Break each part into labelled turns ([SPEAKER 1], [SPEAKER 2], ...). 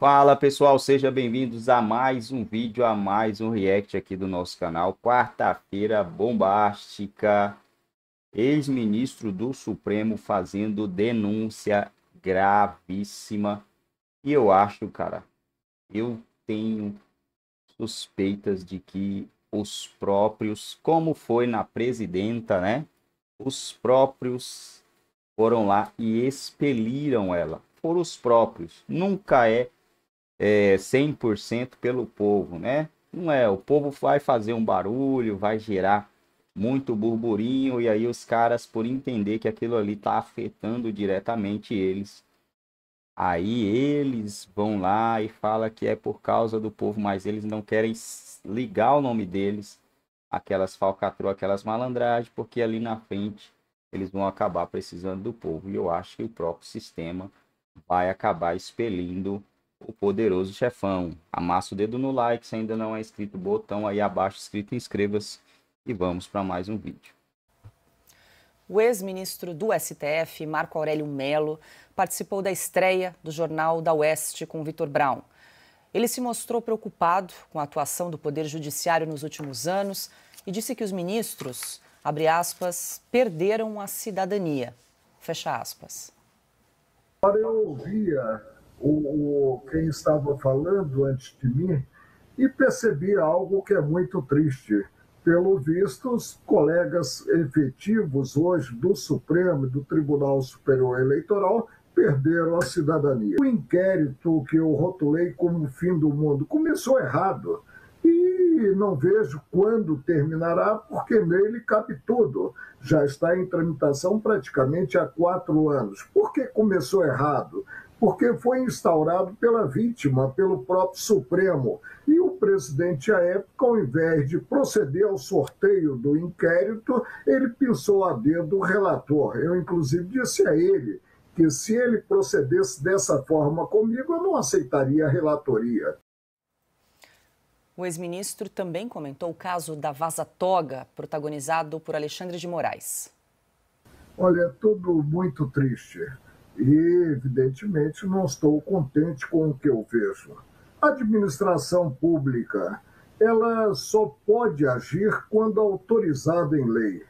[SPEAKER 1] Fala pessoal, sejam bem-vindos a mais um vídeo, a mais um react aqui do nosso canal. Quarta-feira bombástica, ex-ministro do Supremo fazendo denúncia gravíssima. E eu acho, cara, eu tenho suspeitas de que os próprios, como foi na presidenta, né? Os próprios foram lá e expeliram ela. Foram os próprios. Nunca é é, 100% pelo povo, né? Não é, o povo vai fazer um barulho, vai gerar muito burburinho e aí os caras por entender que aquilo ali tá afetando diretamente eles. Aí eles vão lá e fala que é por causa do povo, mas eles não querem ligar o nome deles aquelas falcatruas, aquelas malandragens, porque ali na frente eles vão acabar precisando do povo. E eu acho que o próprio sistema vai acabar expelindo o poderoso chefão. Amassa o dedo no like, se ainda não é inscrito, botão aí abaixo escrito inscreva-se e vamos para mais um vídeo.
[SPEAKER 2] O ex-ministro do STF, Marco Aurélio Melo, participou da estreia do jornal da Oeste com Vitor Brown. Ele se mostrou preocupado com a atuação do Poder Judiciário nos últimos anos e disse que os ministros, abre aspas, perderam a cidadania. Fecha aspas.
[SPEAKER 3] Eu ouvia o, o, quem estava falando antes de mim e percebi algo que é muito triste. Pelo visto, os colegas efetivos hoje do Supremo e do Tribunal Superior Eleitoral perderam a cidadania. O inquérito que eu rotulei como fim do mundo começou errado e não vejo quando terminará, porque nele cabe tudo. Já está em tramitação praticamente há quatro anos. Por que começou errado? porque foi instaurado pela vítima, pelo próprio Supremo. E o presidente, à época, ao invés de proceder ao sorteio do inquérito, ele pensou a dedo o relator. Eu, inclusive, disse a ele que se ele procedesse dessa forma comigo, eu não aceitaria a relatoria.
[SPEAKER 2] O ex-ministro também comentou o caso da Vaza Toga, protagonizado por Alexandre de Moraes.
[SPEAKER 3] Olha, é tudo muito triste. E, evidentemente, não estou contente com o que eu vejo. A administração pública, ela só pode agir quando autorizada em lei.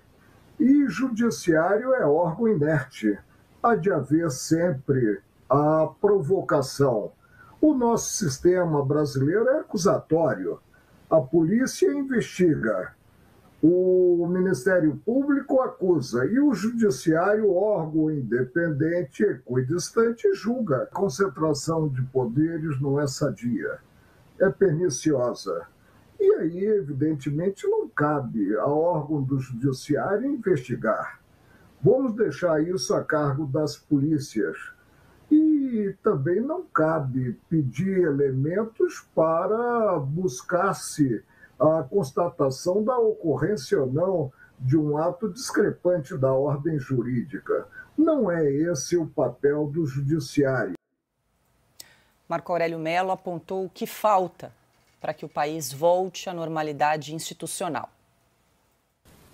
[SPEAKER 3] E judiciário é órgão inerte. Há de haver sempre a provocação. O nosso sistema brasileiro é acusatório. A polícia investiga, o Ministério Público acusa e o Judiciário, órgão independente, equidistante, julga. concentração de poderes não é sadia, é perniciosa. E aí, evidentemente, não cabe a órgão do Judiciário investigar. Vamos deixar isso a cargo das polícias. E também não cabe pedir elementos para buscar-se a constatação da ocorrência ou não de um ato discrepante da ordem jurídica. Não é esse o papel do judiciário.
[SPEAKER 2] Marco Aurélio Mello apontou o que falta para que o país volte à normalidade institucional.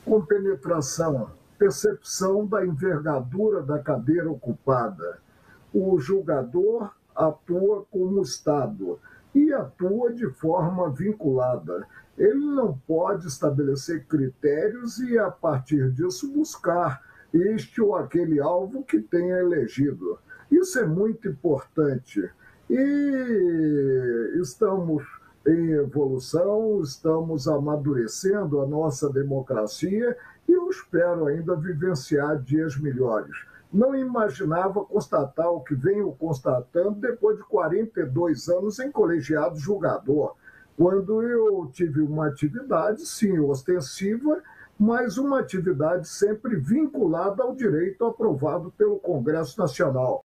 [SPEAKER 3] Compenetração, percepção da envergadura da cadeira ocupada. O julgador atua como Estado e atua de forma vinculada ele não pode estabelecer critérios e, a partir disso, buscar este ou aquele alvo que tenha elegido. Isso é muito importante. E estamos em evolução, estamos amadurecendo a nossa democracia e eu espero ainda vivenciar dias melhores. Não imaginava constatar o que venho constatando depois de 42 anos em colegiado julgador quando eu tive uma atividade, sim, ostensiva, mas uma atividade sempre vinculada ao direito aprovado pelo Congresso Nacional.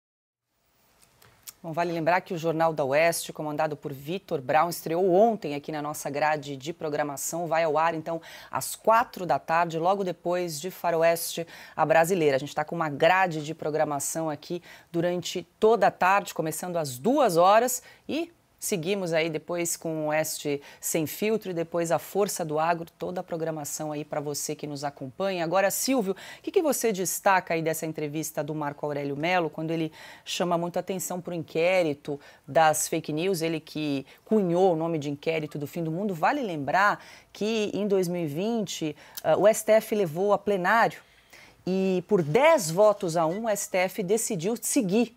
[SPEAKER 2] Bom, vale lembrar que o Jornal da Oeste, comandado por Vitor Brown, estreou ontem aqui na nossa grade de programação. Vai ao ar, então, às quatro da tarde, logo depois de Faroeste a Brasileira. A gente está com uma grade de programação aqui durante toda a tarde, começando às duas horas e Seguimos aí depois com o Oeste Sem Filtro e depois a Força do Agro, toda a programação aí para você que nos acompanha. Agora, Silvio, o que, que, você destaca aí dessa entrevista do Marco Aurélio Melo, quando ele chama muito atenção para o inquérito das fake news, ele que cunhou o nome de inquérito do fim do mundo. Vale lembrar que em 2020 eh, o STF levou a plenário e por 10 votos a 1 o STF decidiu seguir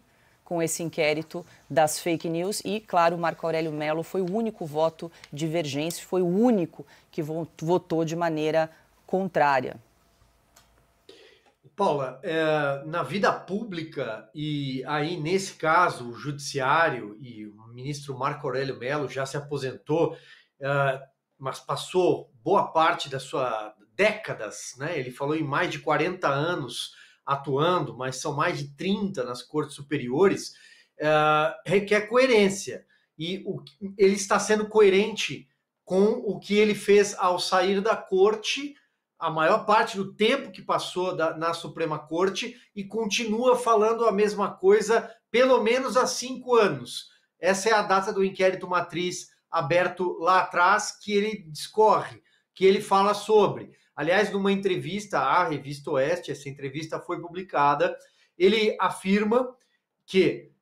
[SPEAKER 2] com esse inquérito das fake news. E, claro, Marco Aurélio Melo foi o único voto divergente, foi o único que votou de maneira contrária.
[SPEAKER 4] Paula, é, na vida pública e aí nesse caso o judiciário e o ministro Marco Aurélio Melo já se aposentou, é, mas passou boa parte da sua décadas, né? Ele falou em mais de 40 anos atuando, mas são mais de 30 nas cortes superiores, uh, requer coerência. E o, ele está sendo coerente com o que ele fez ao sair da corte, a maior parte do tempo que passou da, na Suprema Corte, e continua falando a mesma coisa pelo menos há cinco anos. Essa é a data do inquérito matriz aberto lá atrás que ele discorre, que ele fala sobre. Aliás, numa entrevista à revista Oeste, essa entrevista foi publicada, ele afirma que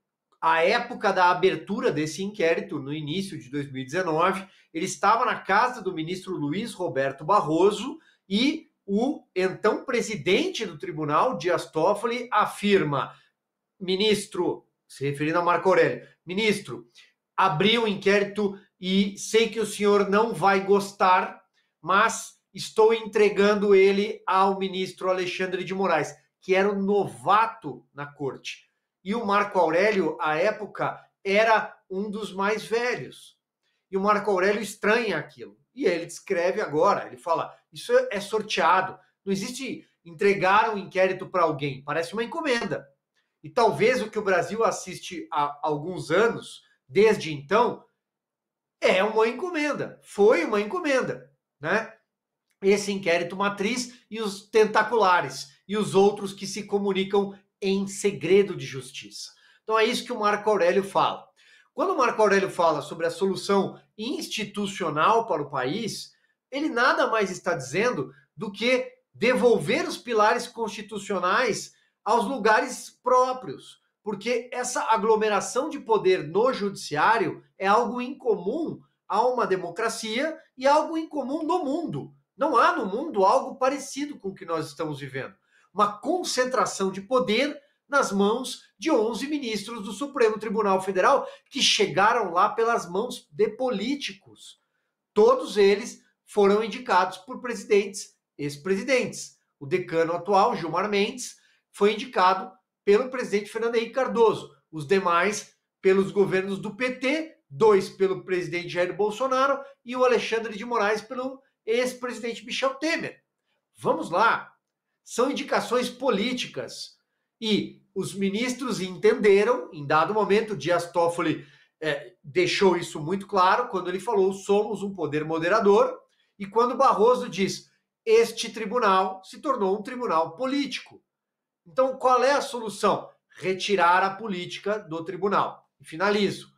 [SPEAKER 4] a época da abertura desse inquérito, no início de 2019, ele estava na casa do ministro Luiz Roberto Barroso e o então presidente do tribunal, Dias Toffoli, afirma: ministro, se referindo a Marco Aurélio, ministro, abri o um inquérito e sei que o senhor não vai gostar, mas estou entregando ele ao ministro Alexandre de Moraes, que era um novato na corte. E o Marco Aurélio, à época, era um dos mais velhos. E o Marco Aurélio estranha aquilo. E ele descreve agora, ele fala: isso é sorteado. Não existe entregar um inquérito para alguém, parece uma encomenda. E talvez o que o Brasil assiste há alguns anos, desde então, é uma encomenda. Foi uma encomenda, né? esse inquérito matriz e os tentaculares e os outros que se comunicam em segredo de justiça. Então é isso que o Marco Aurélio fala. Quando o Marco Aurélio fala sobre a solução institucional para o país, ele nada mais está dizendo do que devolver os pilares constitucionais aos lugares próprios, porque essa aglomeração de poder no judiciário é algo incomum a uma democracia e algo incomum no mundo. Não há no mundo algo parecido com o que nós estamos vivendo. Uma concentração de poder nas mãos de 11 ministros do Supremo Tribunal Federal que chegaram lá pelas mãos de políticos. Todos eles foram indicados por presidentes, ex-presidentes. O decano atual, Gilmar Mendes, foi indicado pelo presidente Fernando Henrique Cardoso. Os demais pelos governos do PT, dois pelo presidente Jair Bolsonaro e o Alexandre de Moraes pelo ex-presidente Michel Temer. Vamos lá. São indicações políticas. E os ministros entenderam, em dado momento, Dias Toffoli é, deixou isso muito claro quando ele falou: somos um poder moderador. E quando Barroso diz: este tribunal se tornou um tribunal político. Então, qual é a solução? Retirar a política do tribunal. finalizo.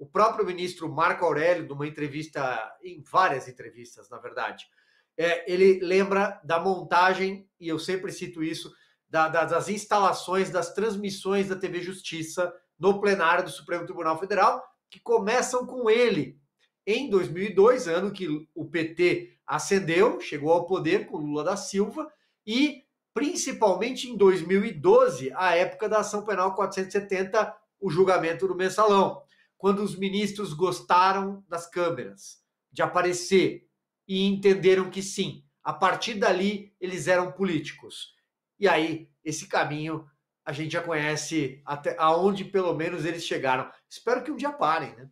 [SPEAKER 4] O próprio ministro Marco Aurélio, numa entrevista, em várias entrevistas, na verdade, é, ele lembra da montagem, e eu sempre cito isso, da, da, das instalações, das transmissões da TV Justiça no plenário do Supremo Tribunal Federal, que começam com ele em 2002, ano que o PT ascendeu, chegou ao poder com Lula da Silva, e principalmente em 2012, a época da ação penal 470, o julgamento do mensalão quando os ministros gostaram das câmeras, de aparecer e entenderam que sim, a partir dali eles eram políticos. E aí esse caminho a gente já conhece até aonde pelo menos eles chegaram. Espero que um dia parem, né?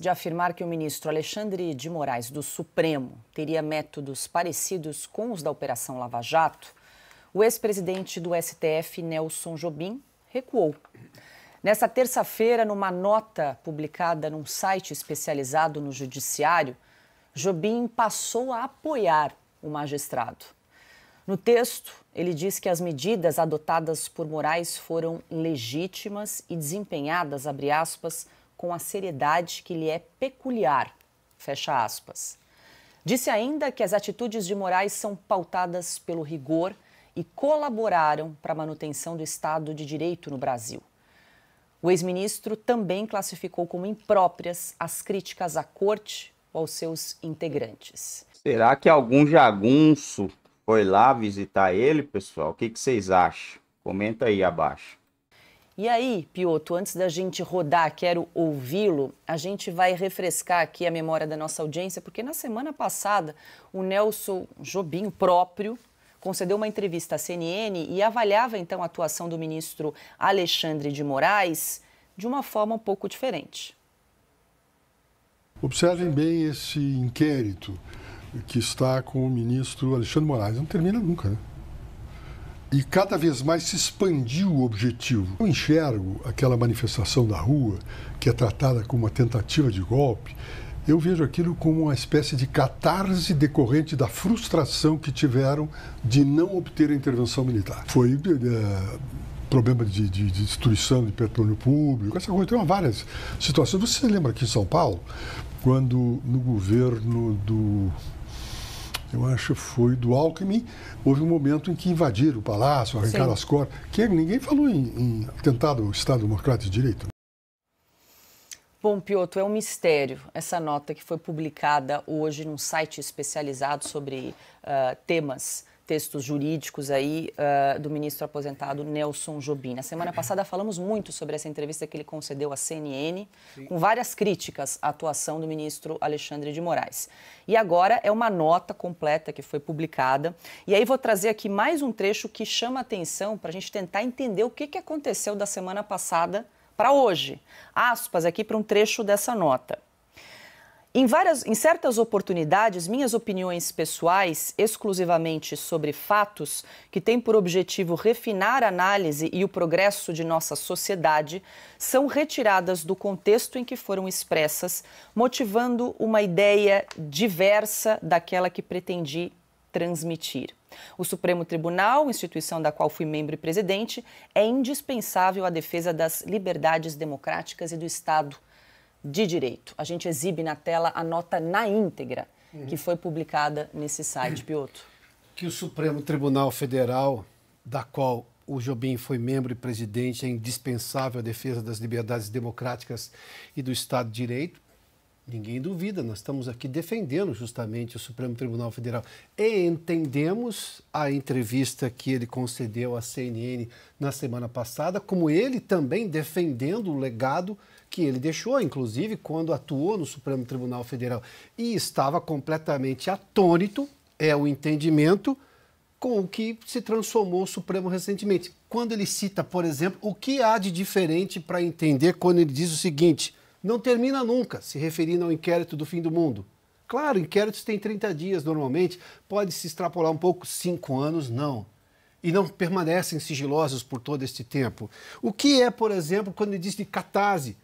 [SPEAKER 2] de afirmar que o ministro Alexandre de Moraes do Supremo teria métodos parecidos com os da Operação Lava Jato, o ex-presidente do STF, Nelson Jobim, recuou. Nessa terça-feira, numa nota publicada num site especializado no judiciário, Jobim passou a apoiar o magistrado. No texto, ele diz que as medidas adotadas por Moraes foram legítimas e desempenhadas, abre aspas, com a seriedade que lhe é peculiar, fecha aspas. Disse ainda que as atitudes de Moraes são pautadas pelo rigor e colaboraram para a manutenção do Estado de Direito no Brasil. O ex-ministro também classificou como impróprias as críticas à corte ou aos seus integrantes.
[SPEAKER 1] Será que algum jagunço foi lá visitar ele, pessoal? O que, que vocês acham? Comenta aí abaixo.
[SPEAKER 2] E aí, Pioto, antes da gente rodar, quero ouvi-lo, a gente vai refrescar aqui a memória da nossa audiência, porque na semana passada o Nelson Jobim próprio concedeu uma entrevista à CNN e avaliava então a atuação do ministro Alexandre de Moraes de uma forma um pouco diferente.
[SPEAKER 3] Observem bem esse inquérito que está com o ministro Alexandre Moraes. Não termina nunca, né? E cada vez mais se expandiu o objetivo. Eu enxergo aquela manifestação da rua, que é tratada como uma tentativa de golpe, eu vejo aquilo como uma espécie de catarse decorrente da frustração que tiveram de não obter a intervenção militar. Foi é, problema de, de, de, destruição de petróleo público, essa coisa, tem várias situações. Você lembra aqui em São Paulo, quando no governo do. Eu acho foi do Alckmin, houve um momento em que invadiram o palácio, arrancaram Sim. as cordas. Que ninguém falou em, em atentado ao Estado Democrático de Direito.
[SPEAKER 2] Bom, Piotr, é um mistério essa nota que foi publicada hoje num site especializado sobre uh, temas textos jurídicos aí uh, do ministro aposentado Nelson Jobim. Na semana passada falamos muito sobre essa entrevista que ele concedeu à CNN, Sim. com várias críticas à atuação do ministro Alexandre de Moraes. E agora é uma nota completa que foi publicada. E aí vou trazer aqui mais um trecho que chama atenção para a gente tentar entender o que, que aconteceu da semana passada para hoje. Aspas aqui para um trecho dessa nota. Em, várias, em certas oportunidades, minhas opiniões pessoais, exclusivamente sobre fatos, que têm por objetivo refinar a análise e o progresso de nossa sociedade, são retiradas do contexto em que foram expressas, motivando uma ideia diversa daquela que pretendi transmitir. O Supremo Tribunal, instituição da qual fui membro e presidente, é indispensável à defesa das liberdades democráticas e do Estado de Direito. A gente exibe na tela a nota na íntegra uhum. que foi publicada nesse site, Pioto.
[SPEAKER 5] Que o Supremo Tribunal Federal, da qual o Jobim foi membro e presidente, é indispensável à defesa das liberdades democráticas e do Estado de Direito. Ninguém duvida, nós estamos aqui defendendo justamente o Supremo Tribunal Federal. E entendemos a entrevista que ele concedeu à CNN na semana passada, como ele também defendendo o legado que ele deixou, inclusive quando atuou no Supremo Tribunal Federal. E estava completamente atônito, é o entendimento, com o que se transformou o Supremo recentemente. Quando ele cita, por exemplo, o que há de diferente para entender quando ele diz o seguinte não termina nunca, se referindo ao inquérito do fim do mundo. Claro, inquéritos têm 30 dias normalmente, pode se extrapolar um pouco, 5 anos não. E não permanecem sigilosos por todo este tempo. O que é, por exemplo, quando ele diz de catarse?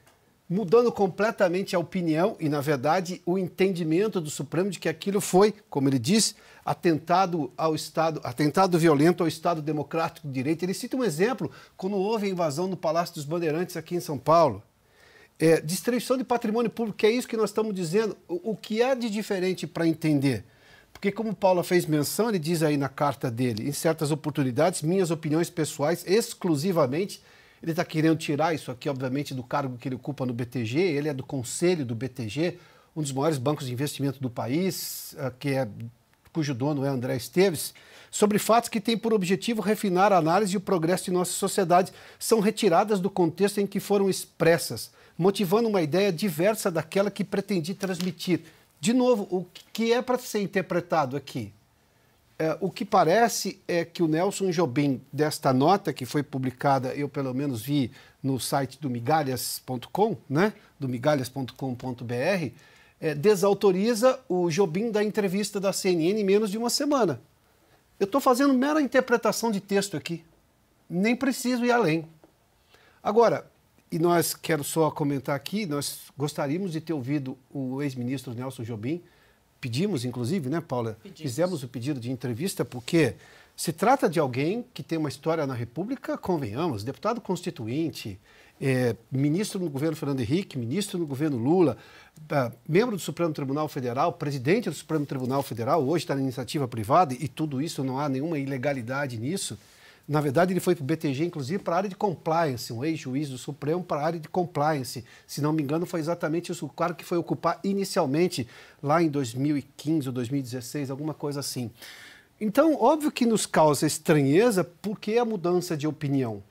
[SPEAKER 5] mudando completamente a opinião e, na verdade, o entendimento do Supremo de que aquilo foi, como ele diz, atentado ao Estado, atentado violento ao Estado democrático de direito. Ele cita um exemplo quando houve a invasão no Palácio dos Bandeirantes aqui em São Paulo. É, de patrimônio público, que é isso que nós estamos dizendo. O, o que há de diferente para entender? Porque, como Paula fez menção, ele diz aí na carta dele, em certas oportunidades, minhas opiniões pessoais exclusivamente. Ele está querendo tirar isso aqui, obviamente, do cargo que ele ocupa no BTG. Ele é do conselho do BTG, um dos maiores bancos de investimento do país, eh, que é cujo dono é André Esteves, sobre fatos que têm por objetivo refinar a análise e o progresso de nossa sociedade, são retiradas do contexto em que foram expressas, motivando uma ideia diversa daquela que pretendi transmitir. De novo, o que é para ser interpretado aqui? É, o que parece é que o Nelson Jobim, desta nota que foi publicada, eu pelo menos vi no site do migalhas.com, né? do migalhas.com.br, é, desautoriza o Jobim da entrevista da CNN em menos de uma semana. Eu estou fazendo mera interpretação de texto aqui. Nem preciso ir além. Agora, e nós quero só comentar aqui, nós gostaríamos de ter ouvido o ex-ministro Nelson Jobim. Pedimos, inclusive, né, Paula? Pedimos. Fizemos o pedido de entrevista porque se trata de alguém que tem uma história na República, convenhamos, deputado constituinte, é, ministro no governo Fernando Henrique, ministro no governo Lula, membro do Supremo Tribunal Federal, presidente do Supremo Tribunal Federal, hoje está na iniciativa privada e tudo isso não há nenhuma ilegalidade nisso. Na verdade, ele foi para o BTG, inclusive, para a área de compliance, um ex-juiz do Supremo para a área de compliance. Se não me engano, foi exatamente isso o cargo que foi ocupar inicialmente, lá em 2015 ou 2016, alguma coisa assim. Então, óbvio que nos causa estranheza porque a mudança de opinião.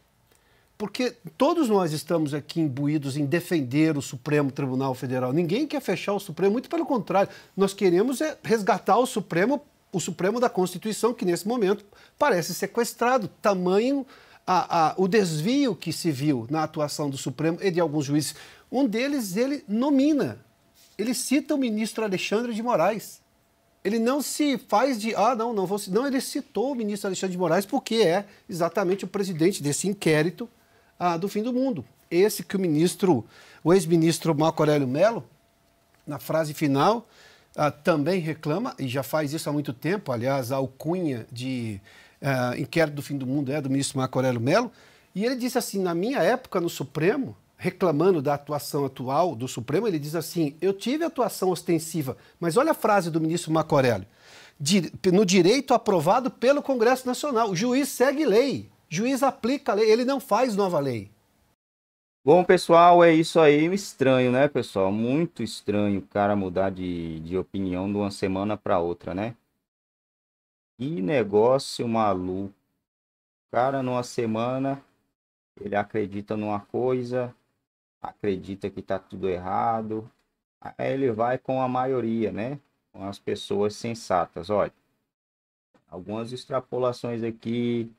[SPEAKER 5] Porque todos nós estamos aqui imbuídos em defender o Supremo Tribunal Federal. Ninguém quer fechar o Supremo, muito pelo contrário. Nós queremos é resgatar o Supremo, o Supremo da Constituição, que nesse momento parece sequestrado. Tamanho a, a, o desvio que se viu na atuação do Supremo e de alguns juízes. Um deles, ele nomina, ele cita o ministro Alexandre de Moraes ele não se faz de, ah, não, não vou. Não, ele citou o ministro Alexandre de Moraes porque é exatamente o presidente desse inquérito ah, do fim do mundo. Esse que o ministro, o ex-ministro Marco Aurélio Mello, na frase final, ah, também reclama, e já faz isso há muito tempo, aliás, a alcunha de ah, inquérito do fim do mundo é do ministro Marco Aurélio Mello, e ele disse assim: na minha época no Supremo, reclamando da atuação atual do Supremo, ele diz assim: eu tive atuação ostensiva, mas olha a frase do ministro Macorélio no direito aprovado pelo Congresso Nacional. O juiz segue lei, juiz aplica a lei, ele não faz nova lei.
[SPEAKER 1] Bom, pessoal, é isso aí. Estranho, né, pessoal? Muito estranho o cara mudar de, de opinião de uma semana para outra, né? Que negócio maluco. O cara, numa semana, ele acredita numa coisa, acredita que está tudo errado. Aí ele vai com a maioria, né? Com as pessoas sensatas. Olha, algumas extrapolações aqui,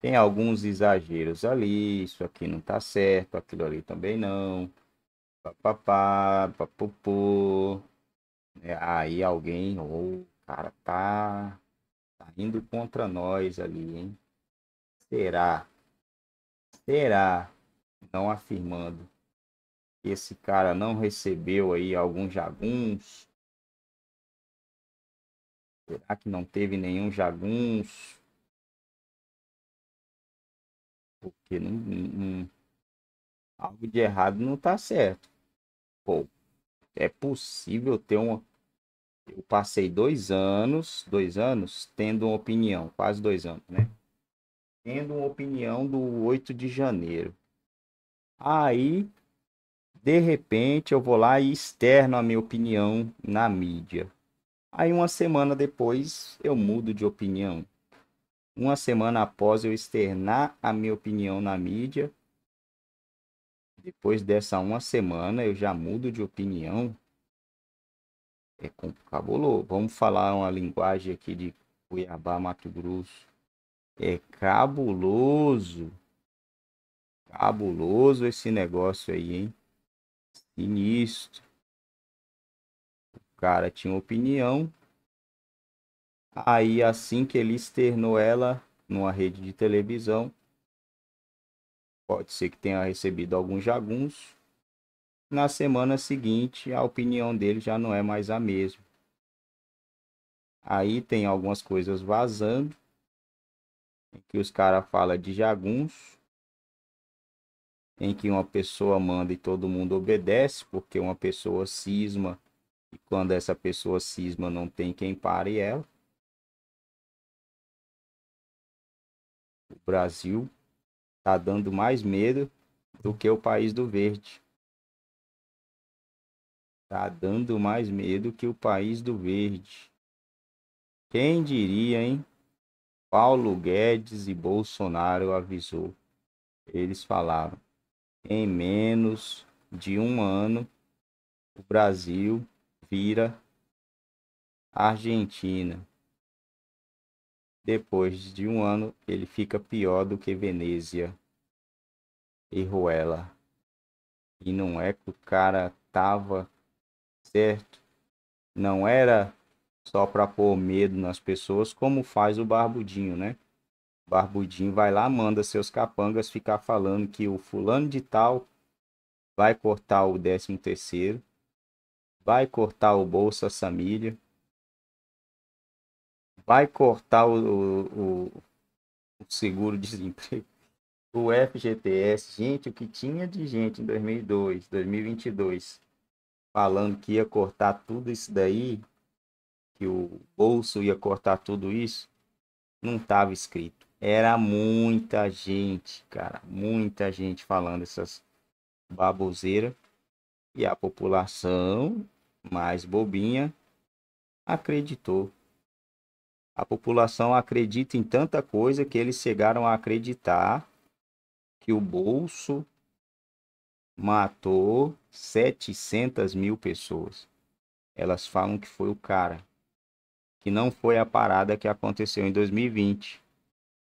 [SPEAKER 1] tem alguns exageros ali. Isso aqui não está certo, aquilo ali também não. Papapá, papupu. É, aí alguém, ou oh, cara, tá, tá indo contra nós ali, hein? Será? Será? Não afirmando que esse cara não recebeu aí alguns jaguns? Será que não teve nenhum jaguns? Porque não, não, algo de errado não tá certo. Pô, é possível ter uma. Eu passei dois anos, dois anos, tendo uma opinião, quase dois anos, né? Tendo uma opinião do 8 de janeiro. Aí de repente, eu vou lá e externo a minha opinião na mídia. Aí, uma semana depois, eu mudo de opinião. Uma semana após eu externar a minha opinião na mídia, depois dessa uma semana, eu já mudo de opinião. É cabuloso. Vamos falar uma linguagem aqui de Cuiabá, Mato Grosso. É cabuloso. Cabuloso esse negócio aí, hein? Sinistro. O cara tinha opinião. Aí, assim que ele externou ela numa rede de televisão, pode ser que tenha recebido alguns jaguns. Na semana seguinte, a opinião dele já não é mais a mesma. Aí tem algumas coisas vazando, que os caras falam de jaguns, em que uma pessoa manda e todo mundo obedece, porque uma pessoa cisma, e quando essa pessoa cisma não tem quem pare ela. O Brasil está dando mais medo do que o país do verde. está dando mais medo que o país do verde. Quem diria, hein? Paulo Guedes e Bolsonaro avisou. Eles falaram em menos de um ano, o Brasil vira Argentina. Depois de um ano, ele fica pior do que Venezia e Ruela. E não é que o cara tava certo. Não era só para pôr medo nas pessoas, como faz o Barbudinho, né? Barbudinho vai lá, manda seus capangas ficar falando que o fulano de tal vai cortar o 13 terceiro, vai cortar o Bolsa Família, vai cortar o, o, o, seguro-desemprego, o FGTS. Gente, o que tinha de gente em 2002, 2022, falando que ia cortar tudo isso daí, que o bolso ia cortar tudo isso, não estava escrito. Era muita gente, cara. Muita gente falando essas baboseiras. E a população mais bobinha acreditou. A população acredita em tanta coisa que eles chegaram a acreditar que o bolso matou 700 mil pessoas. Elas falam que foi o cara, que não foi a parada que aconteceu em 2020.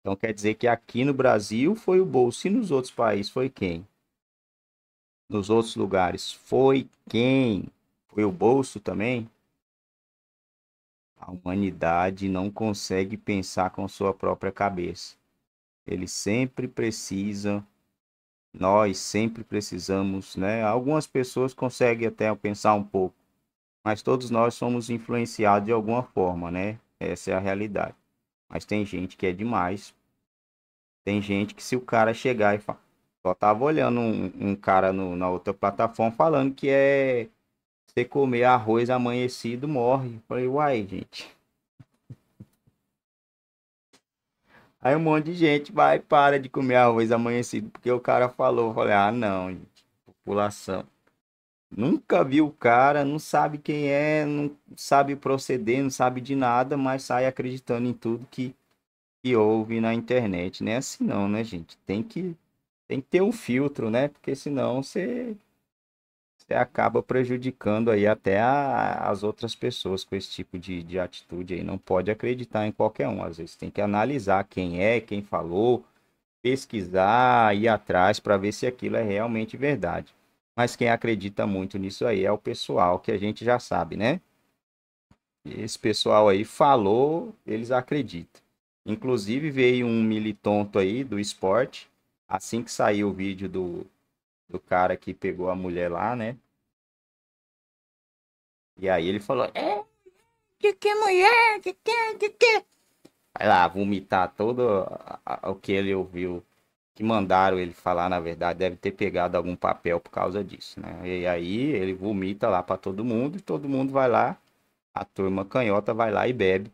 [SPEAKER 1] Então quer dizer que aqui no Brasil foi o bolso e nos outros países foi quem? Nos outros lugares foi quem? Foi o bolso também? A humanidade não consegue pensar com sua própria cabeça. Ele sempre precisa nós sempre precisamos, né? Algumas pessoas conseguem até pensar um pouco, mas todos nós somos influenciados de alguma forma, né? Essa é a realidade. Mas tem gente que é demais. Tem gente que se o cara chegar e falar. Só tava olhando um, um cara no, na outra plataforma falando que é você comer arroz amanhecido morre. Eu falei, uai, gente. Aí um monte de gente vai para de comer arroz amanhecido, porque o cara falou, olha falei, ah não, gente, população. Nunca viu o cara, não sabe quem é, não sabe proceder, não sabe de nada, mas sai acreditando em tudo que, que ouve na internet. Não é assim não, né, gente? Tem que, tem que ter um filtro, né? Porque senão você, você acaba prejudicando aí até a, as outras pessoas com esse tipo de, de atitude aí. Não pode acreditar em qualquer um. Às vezes tem que analisar quem é, quem falou, pesquisar, ir atrás para ver se aquilo é realmente verdade. Mas quem acredita muito nisso aí é o pessoal que a gente já sabe, né? Esse pessoal aí falou, eles acreditam. Inclusive veio um militonto aí do esporte, assim que saiu o vídeo do, do cara que pegou a mulher lá, né? E aí ele falou: É,
[SPEAKER 4] que que mulher, que que, que que.
[SPEAKER 1] Vai lá, vomitar todo o que ele ouviu que mandaram ele falar, na verdade, deve ter pegado algum papel por causa disso, né? E aí ele vomita lá para todo mundo e todo mundo vai lá, a turma canhota vai lá e bebe